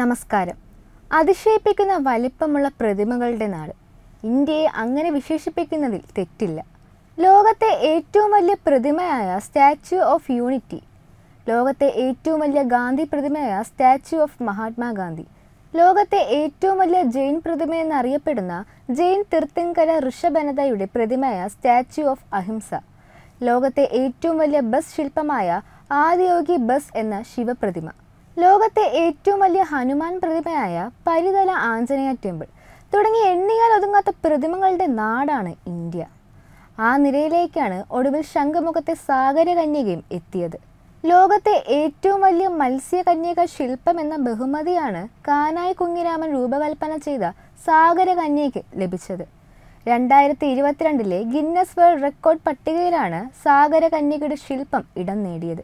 നമസ്കാരം അതിശയിപ്പിക്കുന്ന വലിപ്പമുള്ള പ്രതിമകളുടെ നാട് ഇന്ത്യയെ അങ്ങനെ വിശേഷിപ്പിക്കുന്നതിൽ തെറ്റില്ല ലോകത്തെ ഏറ്റവും വലിയ പ്രതിമയായ സ്റ്റാച്യു ഓഫ് യൂണിറ്റി ലോകത്തെ ഏറ്റവും വലിയ ഗാന്ധി പ്രതിമയായ സ്റ്റാച്യു ഓഫ് മഹാത്മാഗാന്ധി ലോകത്തെ ഏറ്റവും വലിയ ജെയിൻ പ്രതിമയെന്നറിയപ്പെടുന്ന ജെയിൻ തീർത്ഥങ്കര ഋഷഭനതയുടെ പ്രതിമയായ സ്റ്റാച്യു ഓഫ് അഹിംസ ലോകത്തെ ഏറ്റവും വലിയ ബസ് ശില്പമായ ആദിയോഗി ബസ് എന്ന ശിവപ്രതിമ ലോകത്തെ ഏറ്റവും വലിയ ഹനുമാൻ പ്രതിമയായ പരിതല ആഞ്ജനേയ ടെമ്പിൾ തുടങ്ങി എണ്ണിയാൽ ഒതുങ്ങാത്ത പ്രതിമകളുടെ നാടാണ് ഇന്ത്യ ആ നിരയിലേക്കാണ് ഒടുവിൽ ശംഖുമുഖത്തെ സാഗരകന്യകയും എത്തിയത് ലോകത്തെ ഏറ്റവും വലിയ മത്സ്യകന്യക ശില്പം എന്ന ബഹുമതിയാണ് കാനായി കുഞ്ഞിരാമൻ രൂപകൽപ്പന ചെയ്ത സാഗരകന്യയ്ക്ക് ലഭിച്ചത് രണ്ടായിരത്തി ഇരുപത്തിരണ്ടിലെ ഗിന്നസ് വേൾഡ് റെക്കോർഡ് പട്ടികയിലാണ് സാഗരകന്യകയുടെ ശില്പം ഇടം നേടിയത്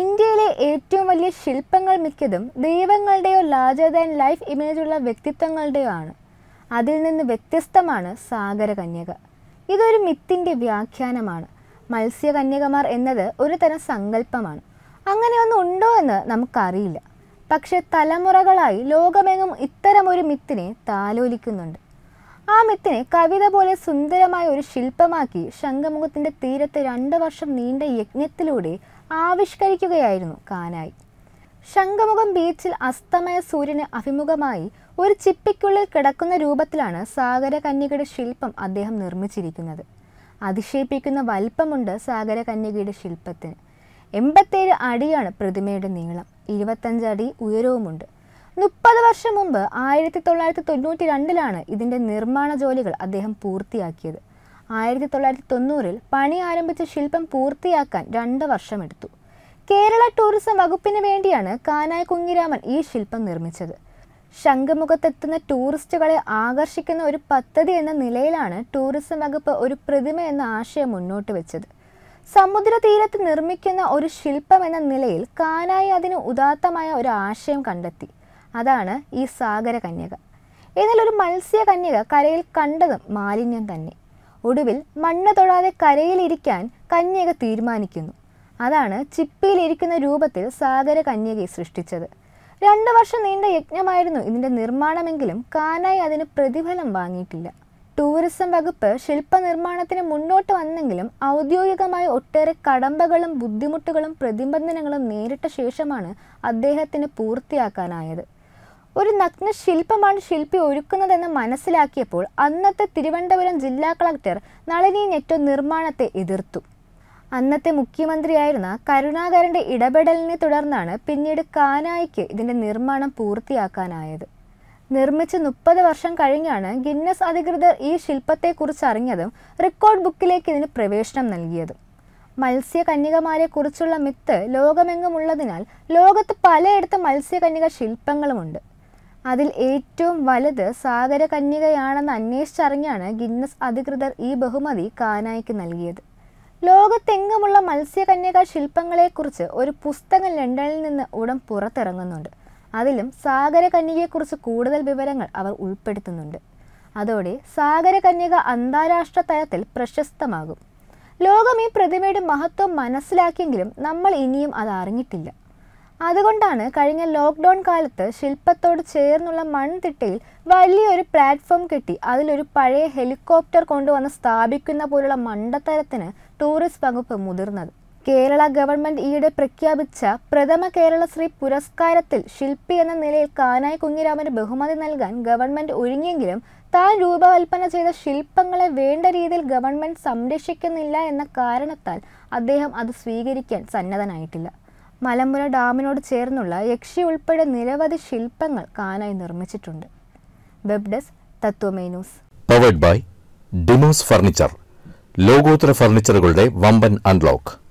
ഇന്ത്യയിലെ ഏറ്റവും വലിയ ശില്പങ്ങൾ മിക്കതും ദൈവങ്ങളുടെയോ ലാർജർ ദാൻ ലൈഫ് ഇമേജുള്ള വ്യക്തിത്വങ്ങളുടെയോ ആണ് അതിൽ നിന്ന് വ്യത്യസ്തമാണ് സാഗരകന്യക ഇതൊരു മിത്തിൻ്റെ വ്യാഖ്യാനമാണ് മത്സ്യകന്യകമാർ എന്നത് ഒരു തരം സങ്കല്പമാണ് അങ്ങനെയൊന്നും ഉണ്ടോ എന്ന് നമുക്കറിയില്ല പക്ഷെ തലമുറകളായി ലോകമെങ്ങും ഇത്തരമൊരു മിത്തിനെ താലോലിക്കുന്നുണ്ട് ആ മിത്തിനെ കവിത പോലെ സുന്ദരമായ ഒരു ശില്പമാക്കി ശംഖമുഖത്തിന്റെ തീരത്ത് രണ്ട് വർഷം നീണ്ട യജ്ഞത്തിലൂടെ ആവിഷ്കരിക്കുകയായിരുന്നു കാനായി ശംഖമുഖം ബീച്ചിൽ അസ്തമയ സൂര്യന് അഭിമുഖമായി ഒരു ചിപ്പിക്കുള്ളിൽ കിടക്കുന്ന രൂപത്തിലാണ് സാഗരകന്യകയുടെ ശില്പം അദ്ദേഹം നിർമ്മിച്ചിരിക്കുന്നത് അതിശയിപ്പിക്കുന്ന വലിപ്പമുണ്ട് സാഗരകന്യകയുടെ ശില്പത്തിന് എൺപത്തേഴ് അടിയാണ് പ്രതിമയുടെ നീളം ഇരുപത്തഞ്ച് അടി ഉയരവുമുണ്ട് മുപ്പത് വർഷം മുമ്പ് ആയിരത്തി തൊള്ളായിരത്തി തൊണ്ണൂറ്റി രണ്ടിലാണ് ഇതിൻ്റെ നിർമ്മാണ ജോലികൾ അദ്ദേഹം പൂർത്തിയാക്കിയത് ആയിരത്തി തൊള്ളായിരത്തി തൊണ്ണൂറിൽ പണി ആരംഭിച്ച ശില്പം പൂർത്തിയാക്കാൻ രണ്ട് വർഷമെടുത്തു കേരള ടൂറിസം വകുപ്പിന് വേണ്ടിയാണ് കാനായ കുഞ്ഞിരാമൻ ഈ ശില്പം നിർമ്മിച്ചത് ശംഖുമുഖത്തെത്തുന്ന ടൂറിസ്റ്റുകളെ ആകർഷിക്കുന്ന ഒരു പദ്ധതി എന്ന നിലയിലാണ് ടൂറിസം വകുപ്പ് ഒരു പ്രതിമ എന്ന ആശയം മുന്നോട്ട് വെച്ചത് സമുദ്രതീരത്ത് നിർമ്മിക്കുന്ന ഒരു ശില്പം എന്ന നിലയിൽ കാനായി അതിന് ഉദാത്തമായ ഒരു ആശയം കണ്ടെത്തി അതാണ് ഈ സാഗര കന്യക എന്നാൽ ഒരു മത്സ്യ കന്യക കരയിൽ കണ്ടതും മാലിന്യം തന്നെ ഒടുവിൽ മണ്ണ് തൊടാതെ കരയിലിരിക്കാൻ കന്യക തീരുമാനിക്കുന്നു അതാണ് ചിപ്പിയിലിരിക്കുന്ന രൂപത്തിൽ സാഗര കന്യകയെ സൃഷ്ടിച്ചത് രണ്ട് വർഷം നീണ്ട യജ്ഞമായിരുന്നു ഇതിൻ്റെ നിർമ്മാണമെങ്കിലും കാനായി അതിന് പ്രതിഫലം വാങ്ങിയിട്ടില്ല ടൂറിസം വകുപ്പ് ശില്പനിർമ്മാണത്തിന് മുന്നോട്ട് വന്നെങ്കിലും ഔദ്യോഗികമായ ഒട്ടേറെ കടമ്പകളും ബുദ്ധിമുട്ടുകളും പ്രതിബന്ധനങ്ങളും നേരിട്ട ശേഷമാണ് അദ്ദേഹത്തിന് പൂർത്തിയാക്കാനായത് ഒരു നഗ്ന ശില്പമാണ് ശില്പി ഒരുക്കുന്നതെന്ന് മനസ്സിലാക്കിയപ്പോൾ അന്നത്തെ തിരുവനന്തപുരം ജില്ലാ കളക്ടർ നളിനി നെറ്റോ നിർമ്മാണത്തെ എതിർത്തു അന്നത്തെ മുഖ്യമന്ത്രിയായിരുന്ന കരുണാകരന്റെ ഇടപെടലിനെ തുടർന്നാണ് പിന്നീട് കാനായിക്ക് ഇതിന്റെ നിർമ്മാണം പൂർത്തിയാക്കാനായത് നിർമ്മിച്ച് മുപ്പത് വർഷം കഴിഞ്ഞാണ് ഗിന്നസ് അധികൃതർ ഈ ശില്പത്തെക്കുറിച്ച് അറിഞ്ഞതും റെക്കോർഡ് ബുക്കിലേക്ക് ഇതിന് പ്രവേശനം നൽകിയതും മത്സ്യകന്യകമാരെക്കുറിച്ചുള്ള മിത്ത് ലോകമെങ്ങുമുള്ളതിനാൽ ലോകത്ത് പലയിടത്ത് മത്സ്യകന്യക ശില്പങ്ങളുമുണ്ട് അതിൽ ഏറ്റവും വലുത് സാഗര കന്യകയാണെന്ന് അന്വേഷിച്ചറിഞ്ഞാണ് ഗിന്നസ് അധികൃതർ ഈ ബഹുമതി കാനായിക്ക് നൽകിയത് ലോകത്തെങ്ങുമുള്ള മത്സ്യകന്യക ശില്പങ്ങളെക്കുറിച്ച് ഒരു പുസ്തകം ലണ്ടനിൽ നിന്ന് ഉടൻ പുറത്തിറങ്ങുന്നുണ്ട് അതിലും സാഗര കന്യകയെക്കുറിച്ച് കൂടുതൽ വിവരങ്ങൾ അവർ ഉൾപ്പെടുത്തുന്നുണ്ട് അതോടെ സാഗര കന്യക അന്താരാഷ്ട്ര തലത്തിൽ പ്രശസ്തമാകും ലോകം ഈ പ്രതിമയുടെ മഹത്വം മനസ്സിലാക്കിയെങ്കിലും നമ്മൾ ഇനിയും അത് അറിഞ്ഞിട്ടില്ല അതുകൊണ്ടാണ് കഴിഞ്ഞ ലോക്ക്ഡൗൺ കാലത്ത് ശില്പത്തോട് ചേർന്നുള്ള മൺതിട്ടയിൽ വലിയൊരു പ്ലാറ്റ്ഫോം കിട്ടി അതിലൊരു പഴയ ഹെലികോപ്റ്റർ കൊണ്ടുവന്ന് സ്ഥാപിക്കുന്ന പോലുള്ള മണ്ടത്തരത്തിന് ടൂറിസ്റ്റ് വകുപ്പ് മുതിർന്നത് കേരള ഗവൺമെന്റ് ഈയിടെ പ്രഖ്യാപിച്ച പ്രഥമ കേരള ശ്രീ പുരസ്കാരത്തിൽ ശില്പി എന്ന നിലയിൽ കാനായി കുഞ്ഞിരാമന് ബഹുമതി നൽകാൻ ഗവൺമെന്റ് ഒരുങ്ങിയെങ്കിലും താൻ രൂപകൽപ്പന ചെയ്ത ശില്പങ്ങളെ വേണ്ട രീതിയിൽ ഗവൺമെന്റ് സംരക്ഷിക്കുന്നില്ല എന്ന കാരണത്താൽ അദ്ദേഹം അത് സ്വീകരിക്കാൻ സന്നദ്ധനായിട്ടില്ല മലമ്പുര ഡാമിനോട് ചേർന്നുള്ള യക്ഷി ഉൾപ്പെടെ നിരവധി ശില്പങ്ങൾ കാനായി നിർമ്മിച്ചിട്ടുണ്ട് വെബ് ഡെസ്ക് തത്വമേ ന്യൂസ് പവേഡ് ബൈ ഡിമോസ് ഫർണിച്ചർ ലോകോത്തര ഫർണിച്ചറുകളുടെ വമ്പൻ അൺലോക്ക്